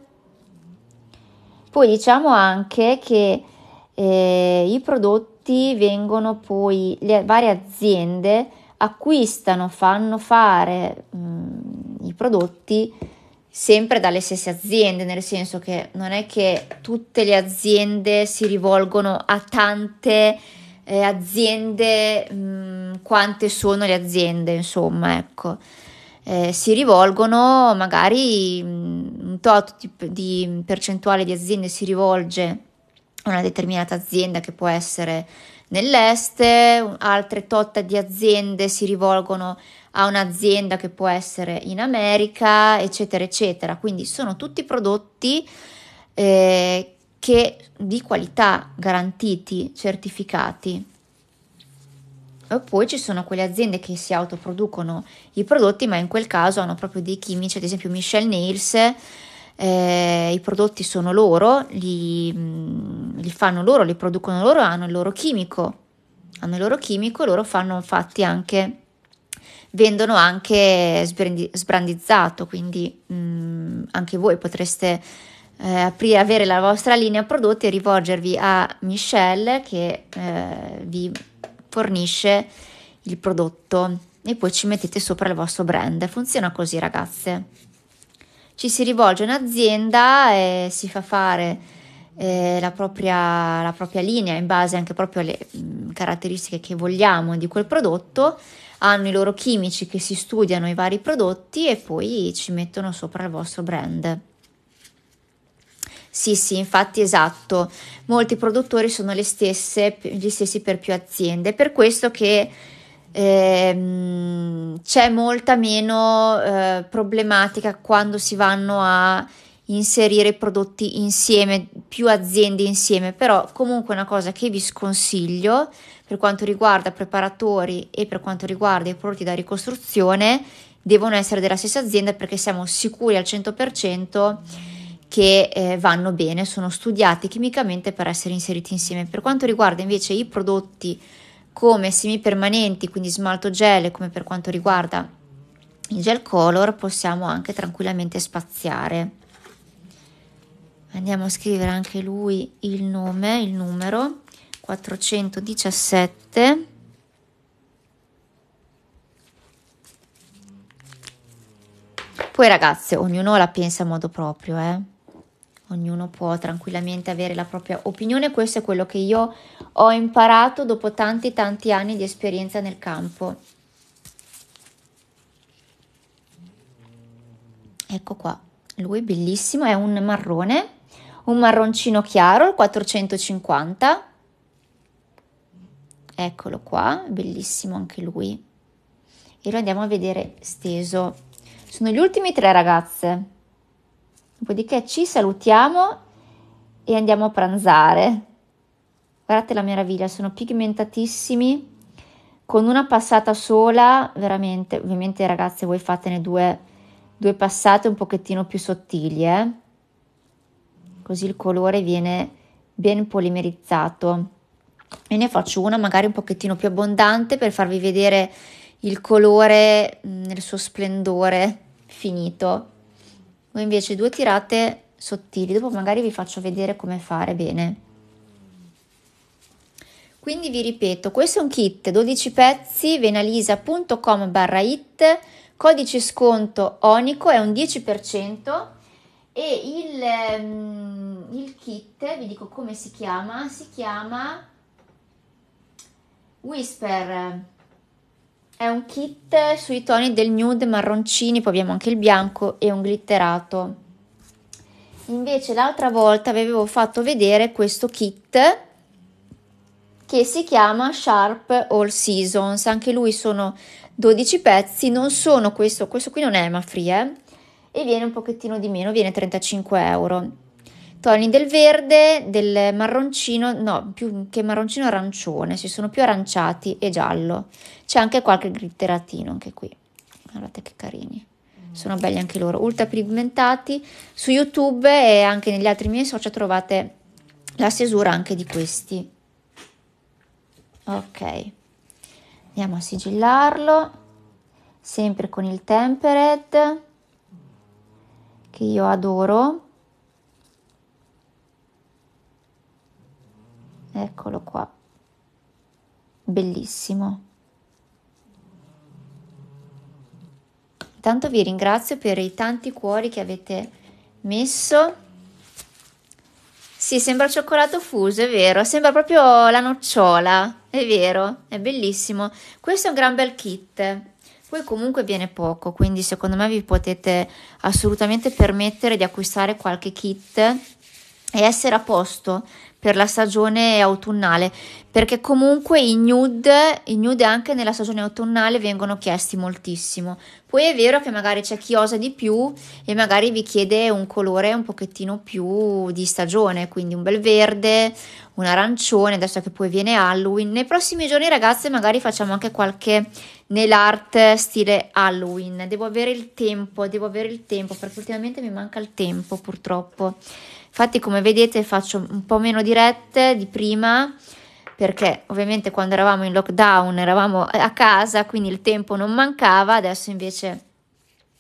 Poi diciamo anche che eh, i prodotti vengono poi, le varie aziende acquistano, fanno fare mh, mm, i prodotti sempre dalle stesse aziende, nel senso che non è che tutte le aziende si rivolgono a tante eh, aziende, mh, mm, quante sono le aziende, insomma, ecco. Eh, si rivolgono magari mm, un tot di, di percentuale di aziende si rivolge a una determinata azienda che può essere nell'est, altre tot di aziende si rivolgono a un'azienda che può essere in America, eccetera, eccetera. Quindi sono tutti prodotti eh, che di qualità garantiti, certificati. E poi ci sono quelle aziende che si autoproducono i prodotti, ma in quel caso hanno proprio dei chimici, ad esempio Michelle Nails. Eh, i prodotti sono loro, li, li, fanno loro, li producono loro, hanno il loro chimico, hanno il loro chimico, loro fanno infatti anche vendono anche sbrandizzato, quindi mh, mm, anche voi potreste eh, aprire, avere la vostra linea prodotti e rivolgervi a Michelle che eh, vi fornisce il prodotto e poi ci mettete sopra il vostro brand. Funziona così ragazze. Ci si rivolge a un'azienda e si fa fare eh, la, propria, la propria linea in base anche proprio alle mh, mm, caratteristiche che vogliamo di quel prodotto hanno i loro chimici che si studiano i vari prodotti e poi ci mettono sopra il vostro brand. Sì, sì, infatti esatto, molti produttori sono stesse, gli stessi per più aziende, per questo che eh, c'è molta meno eh, problematica quando si vanno a inserire prodotti insieme, più aziende insieme, però comunque una cosa che vi sconsiglio per quanto riguarda preparatori e per quanto riguarda i prodotti da ricostruzione devono essere della stessa azienda perché siamo sicuri al 100% che eh, vanno bene, sono studiati chimicamente per essere inseriti insieme. Per quanto riguarda invece i prodotti come semipermanenti, quindi smalto gel, come per quanto riguarda il gel color, possiamo anche tranquillamente spaziare andiamo a scrivere anche lui il nome, il numero 417 Poi ragazze, ognuno la pensa a modo proprio, eh? Ognuno può tranquillamente avere la propria opinione, questo è quello che io ho imparato dopo tanti tanti anni di esperienza nel campo. Ecco qua, lui bellissimo, è un marrone un marroncino chiaro, il 450. Eccolo qua, bellissimo anche lui. E lo andiamo a vedere steso. Sono gli ultimi tre ragazze. Dopodiché ci salutiamo e andiamo a pranzare. Guardate la meraviglia, sono pigmentatissimi. Con una passata sola, veramente, ovviamente ragazze voi fatene due, due passate un pochettino più sottili, eh così il colore viene ben polimerizzato. E ne faccio una magari un pochettino più abbondante per farvi vedere il colore mm, nel suo splendore finito. Ho invece due tirate sottili, dopo magari vi faccio vedere come fare bene. Quindi vi ripeto, questo è un kit 12 pezzi, venalisa.com barra it, codice sconto onico è un 10%, e il, um, il kit, vi dico come si chiama, si chiama Whisper è un kit sui toni del nude marroncini, poi abbiamo anche il bianco e un glitterato. Invece l'altra volta vi avevo fatto vedere questo kit che si chiama Sharp All Seasons, anche lui sono 12 pezzi, non sono questo, questo qui non è Mafri, eh? e viene un pochettino di meno, viene 35 euro. Toni del verde, del marroncino, no, più che marroncino arancione, si sono più aranciati e giallo. C'è anche qualche glitteratino anche qui. Guardate che carini. Sono belli anche loro, ultra pigmentati. Su YouTube e anche negli altri miei social trovate la stesura anche di questi. Ok. Andiamo a sigillarlo sempre con il tempered che io adoro. Eccolo qua. Bellissimo. Intanto vi ringrazio per i tanti cuori che avete messo. Sì, sembra cioccolato fuso, è vero, sembra proprio la nocciola, è vero, è bellissimo. Questo è un gran bel kit, poi comunque viene poco, quindi secondo me vi potete assolutamente permettere di acquistare qualche kit e essere a posto per la stagione autunnale, perché comunque i nude, i nude anche nella stagione autunnale vengono chiesti moltissimo. Poi è vero che magari c'è chi osa di più e magari vi chiede un colore un pochettino più di stagione, quindi un bel verde, un arancione, adesso che poi viene Halloween. Nei prossimi giorni ragazze magari facciamo anche qualche nell'art stile Halloween. Devo avere il tempo, devo avere il tempo, perché ultimamente mi manca il tempo purtroppo. Infatti, come vedete, faccio un po' meno dirette di prima perché ovviamente quando eravamo in lockdown eravamo eh, a casa, quindi il tempo non mancava, adesso invece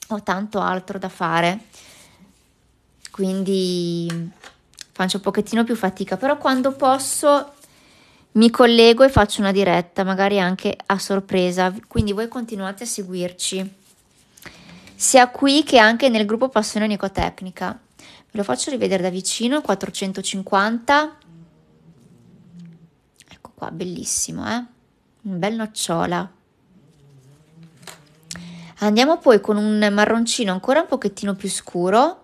ho tanto altro da fare. Quindi faccio un pochettino più fatica, però quando posso mi collego e faccio una diretta, magari anche a sorpresa, quindi voi continuate a seguirci sia qui che anche nel gruppo Passione Nicotecnica. Ve lo faccio rivedere da vicino, 450. Ecco qua, bellissimo, eh? Un bel nocciola. Andiamo poi con un marroncino ancora un pochettino più scuro,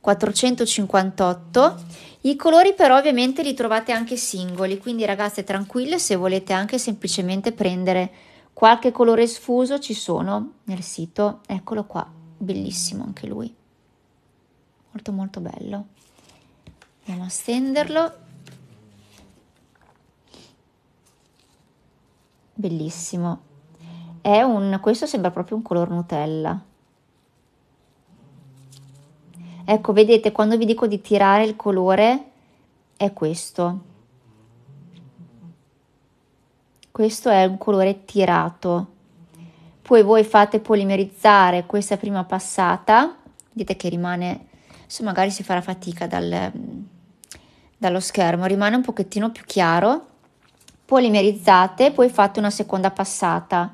458. I colori però ovviamente li trovate anche singoli, quindi ragazze tranquille se volete anche semplicemente prendere qualche colore sfuso ci sono nel sito, eccolo qua, bellissimo anche lui molto molto bello andiamo a stenderlo bellissimo è un questo sembra proprio un color nutella ecco vedete quando vi dico di tirare il colore è questo questo è un colore tirato poi voi fate polimerizzare questa prima passata vedete che rimane se magari si farà fatica dal, dallo schermo, rimane un pochettino più chiaro, polimerizzate, poi fate una seconda passata.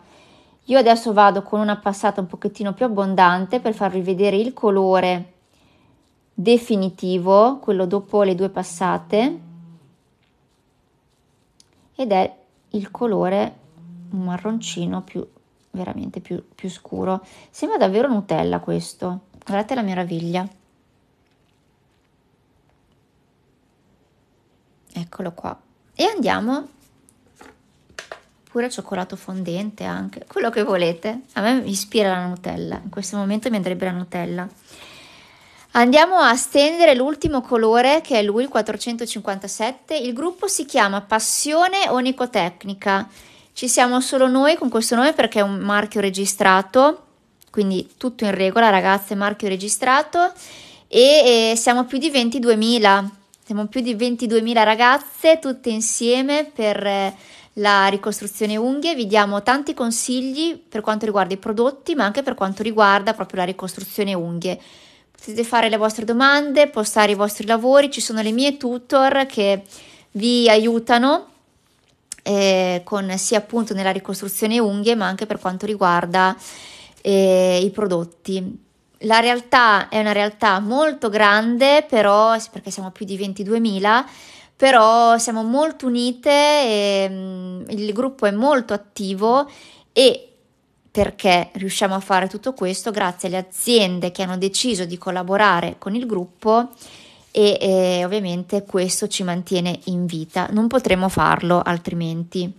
Io adesso vado con una passata un pochettino più abbondante per farvi vedere il colore definitivo, quello dopo le due passate, ed è il colore marroncino più veramente più, più scuro. Sembra davvero Nutella questo, guardate la meraviglia. eccolo qua. E andiamo pure cioccolato fondente anche, quello che volete. A me mi ispira la Nutella, in questo momento mi andrebbe la Nutella. Andiamo a stendere l'ultimo colore che è lui, il 457. Il gruppo si chiama Passione Onicotecnica. Ci siamo solo noi con questo nome perché è un marchio registrato, quindi tutto in regola ragazze, marchio registrato e, e eh, siamo più di 22.000 siamo più di 22.000 ragazze tutte insieme per eh, la ricostruzione unghie, vi diamo tanti consigli per quanto riguarda i prodotti, ma anche per quanto riguarda proprio la ricostruzione unghie. Potete fare le vostre domande, postare i vostri lavori, ci sono le mie tutor che vi aiutano eh, con, sia appunto nella ricostruzione unghie, ma anche per quanto riguarda eh, i prodotti la realtà è una realtà molto grande, però, perché siamo più di 22.000, però siamo molto unite, e, mh, mm, il gruppo è molto attivo e perché riusciamo a fare tutto questo grazie alle aziende che hanno deciso di collaborare con il gruppo e eh, ovviamente questo ci mantiene in vita, non potremo farlo altrimenti.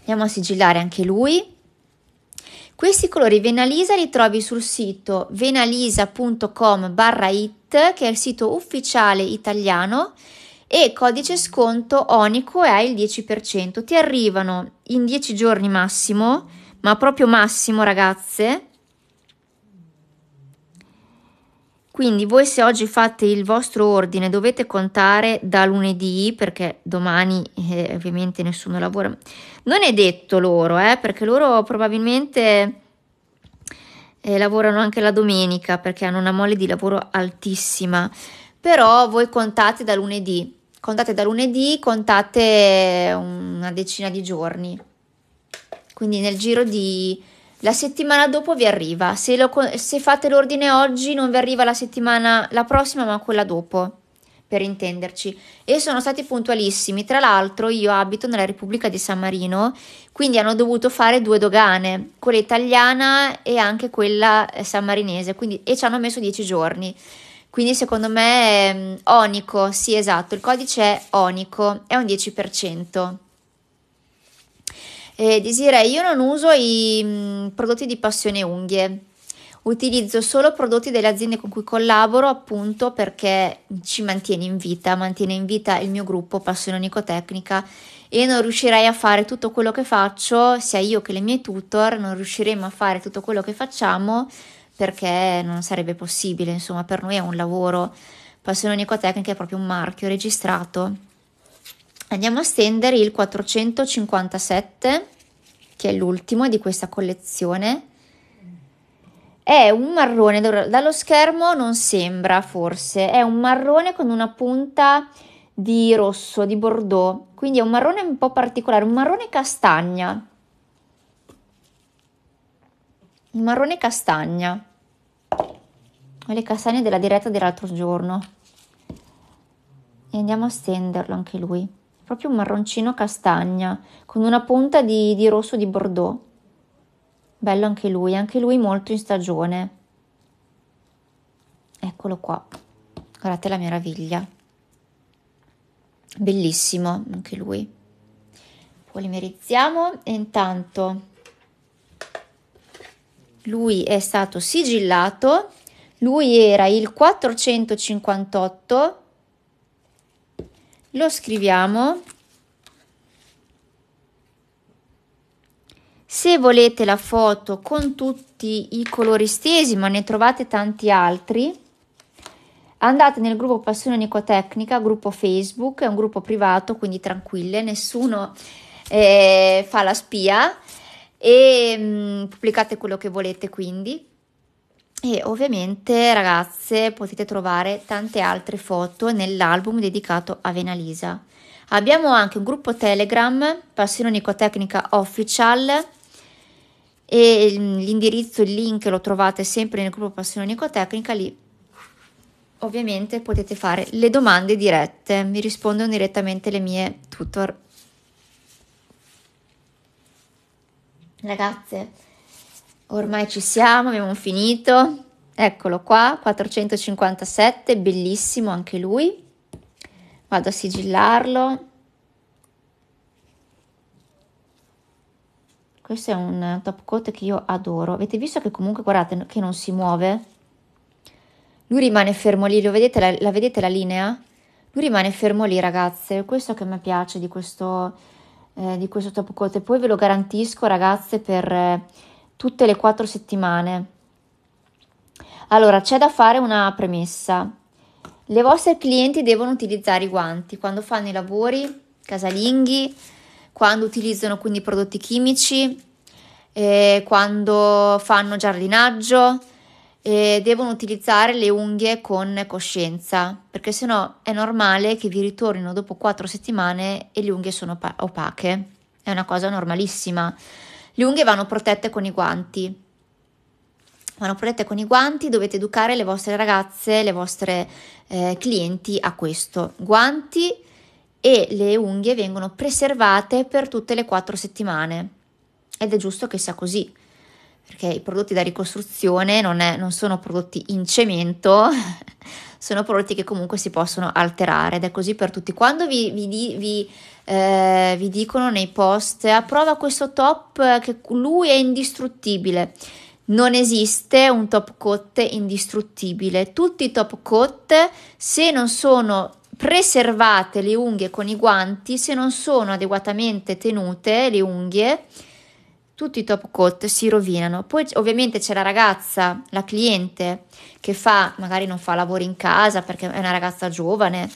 Andiamo a sigillare anche lui. Questi colori Venalisa li trovi sul sito venalisa.com barra it che è il sito ufficiale italiano e codice sconto Onico e hai il 10%. Ti arrivano in 10 giorni massimo, ma proprio massimo ragazze Quindi voi se oggi fate il vostro ordine dovete contare da lunedì perché domani eh, ovviamente nessuno lavora. Non è detto loro, eh, perché loro probabilmente eh, lavorano anche la domenica perché hanno una mole di lavoro altissima. Però voi contate da lunedì, contate da lunedì, contate eh, una decina di giorni. Quindi nel giro di la settimana dopo vi arriva, se, lo, se fate l'ordine oggi non vi arriva la settimana la prossima ma quella dopo per intenderci, e sono stati puntualissimi. Tra l'altro, io abito nella Repubblica di San Marino, quindi hanno dovuto fare due dogane, quella italiana e anche quella eh, sammarinese, quindi, e ci hanno messo dieci giorni. Quindi secondo me è mm, Onico, sì esatto, il codice è Onico, è un 10%. Eh, Desiree, io non uso i mh, mm, prodotti di passione unghie, utilizzo solo prodotti delle aziende con cui collaboro appunto perché ci mantiene in vita, mantiene in vita il mio gruppo Passione Onicotecnica e non riuscirei a fare tutto quello che faccio, sia io che le mie tutor, non riusciremo a fare tutto quello che facciamo perché non sarebbe possibile, insomma per noi è un lavoro. Passione Onicotecnica è proprio un marchio registrato andiamo a stendere il 457 che è l'ultimo di questa collezione è un marrone dallo schermo non sembra forse è un marrone con una punta di rosso di bordeaux quindi è un marrone un po' particolare un marrone castagna un marrone castagna le castagne della diretta dell'altro giorno e andiamo a stenderlo anche lui proprio un marroncino castagna, con una punta di, di rosso di Bordeaux. Bello anche lui, anche lui molto in stagione. Eccolo qua, guardate la meraviglia. Bellissimo anche lui. Polimerizziamo e intanto lui è stato sigillato. Lui era il 458 lo scriviamo. Se volete la foto con tutti i colori stesi, ma ne trovate tanti altri, andate nel gruppo Passione Nicotecnica, gruppo Facebook, è un gruppo privato, quindi tranquille, nessuno eh, fa la spia e mh, mm, pubblicate quello che volete quindi. E ovviamente ragazze potete trovare tante altre foto nell'album dedicato a Venalisa. Abbiamo anche un gruppo Telegram, Passione Nicotecnica Official e l'indirizzo, il link lo trovate sempre nel gruppo Passione Nicotecnica, lì ovviamente potete fare le domande dirette, mi rispondono direttamente le mie tutor. Ragazze, Ormai ci siamo, abbiamo finito. Eccolo qua, 457, bellissimo anche lui. Vado a sigillarlo. Questo è un top coat che io adoro. Avete visto che comunque, guardate, che non si muove? Lui rimane fermo lì, vedete la, la, vedete la linea? Lui rimane fermo lì, ragazze. Questo che mi piace di questo, eh, di questo top coat. E poi ve lo garantisco, ragazze, per... Eh, tutte le quattro settimane. Allora, c'è da fare una premessa. Le vostre clienti devono utilizzare i guanti quando fanno i lavori casalinghi, quando utilizzano quindi prodotti chimici, eh, quando fanno giardinaggio, eh, devono utilizzare le unghie con coscienza, perché sennò è normale che vi ritornino dopo quattro settimane e le unghie sono opa- opache. È una cosa normalissima. Le unghie vanno protette con i guanti. Vanno protette con i guanti, dovete educare le vostre ragazze, le vostre eh, clienti a questo. Guanti e le unghie vengono preservate per tutte le quattro settimane. Ed è giusto che sia così perché i prodotti da ricostruzione non, è, non, sono prodotti in cemento, *laughs* sono prodotti che comunque si possono alterare ed è così per tutti. Quando vi, vi, vi eh, vi dicono nei post, a prova questo top che lui è indistruttibile. Non esiste un top coat indistruttibile. Tutti i top coat, se non sono preservate le unghie con i guanti, se non sono adeguatamente tenute le unghie, tutti i top coat si rovinano. Poi ovviamente c'è la ragazza, la cliente che fa, magari non fa lavori in casa perché è una ragazza giovane,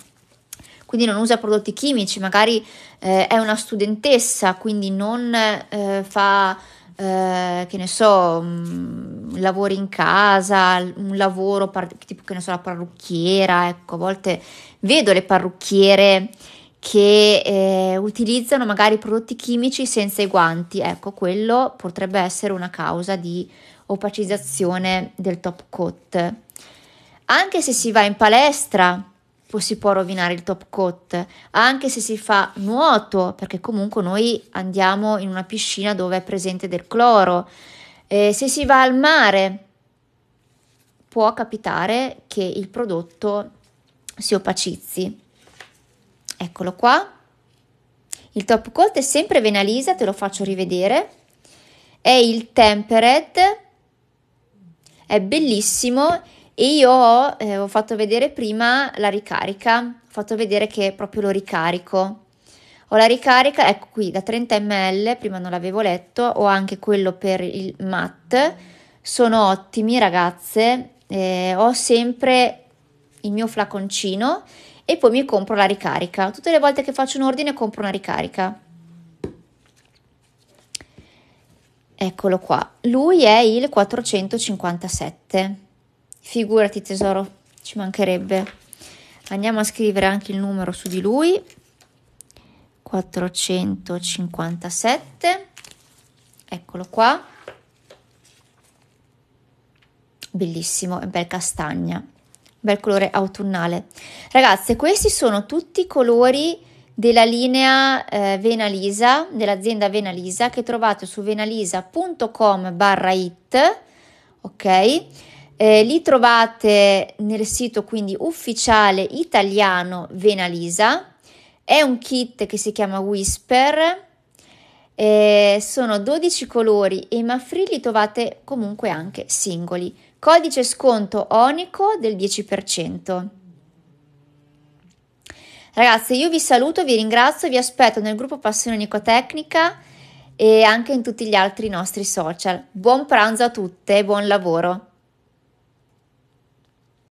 quindi non usa prodotti chimici, magari eh, è una studentessa, quindi non eh, fa, eh, che ne so, mh, mm, lavori in casa, un lavoro par- tipo, che ne so, la parrucchiera, ecco, a volte vedo le parrucchiere che eh, utilizzano magari prodotti chimici senza i guanti. Ecco, quello potrebbe essere una causa di opacizzazione del top coat. Anche se si va in palestra si può rovinare il top coat, anche se si fa nuoto, perché comunque noi andiamo in una piscina dove è presente del cloro, eh, se si va al mare può capitare che il prodotto si opacizzi. Eccolo qua. Il top coat è sempre Venalisa, te lo faccio rivedere. È il tempered, è bellissimo e io ho, eh, ho fatto vedere prima la ricarica, ho fatto vedere che proprio lo ricarico. Ho la ricarica, ecco qui, da 30 ml, prima non l'avevo letto, ho anche quello per il matte, sono ottimi ragazze, eh, ho sempre il mio flaconcino e poi mi compro la ricarica. Tutte le volte che faccio un ordine compro una ricarica. Eccolo qua, lui è il 457. Figurati tesoro, ci mancherebbe. Andiamo a scrivere anche il numero su di lui. 457. Eccolo qua. Bellissimo, è bel castagna. Bel colore autunnale. Ragazze, questi sono tutti i colori della linea eh, Venalisa, dell'azienda Venalisa, che trovate su venalisa.com barra it, ok? Eh, li trovate nel sito quindi ufficiale italiano Venalisa. È un kit che si chiama Whisper. Eh, sono 12 colori e i maffri li trovate comunque anche singoli. Codice sconto onico del 10%. Ragazzi, io vi saluto, vi ringrazio, vi aspetto nel gruppo Passione Nicotecnica e anche in tutti gli altri nostri social. Buon pranzo a tutte, buon lavoro!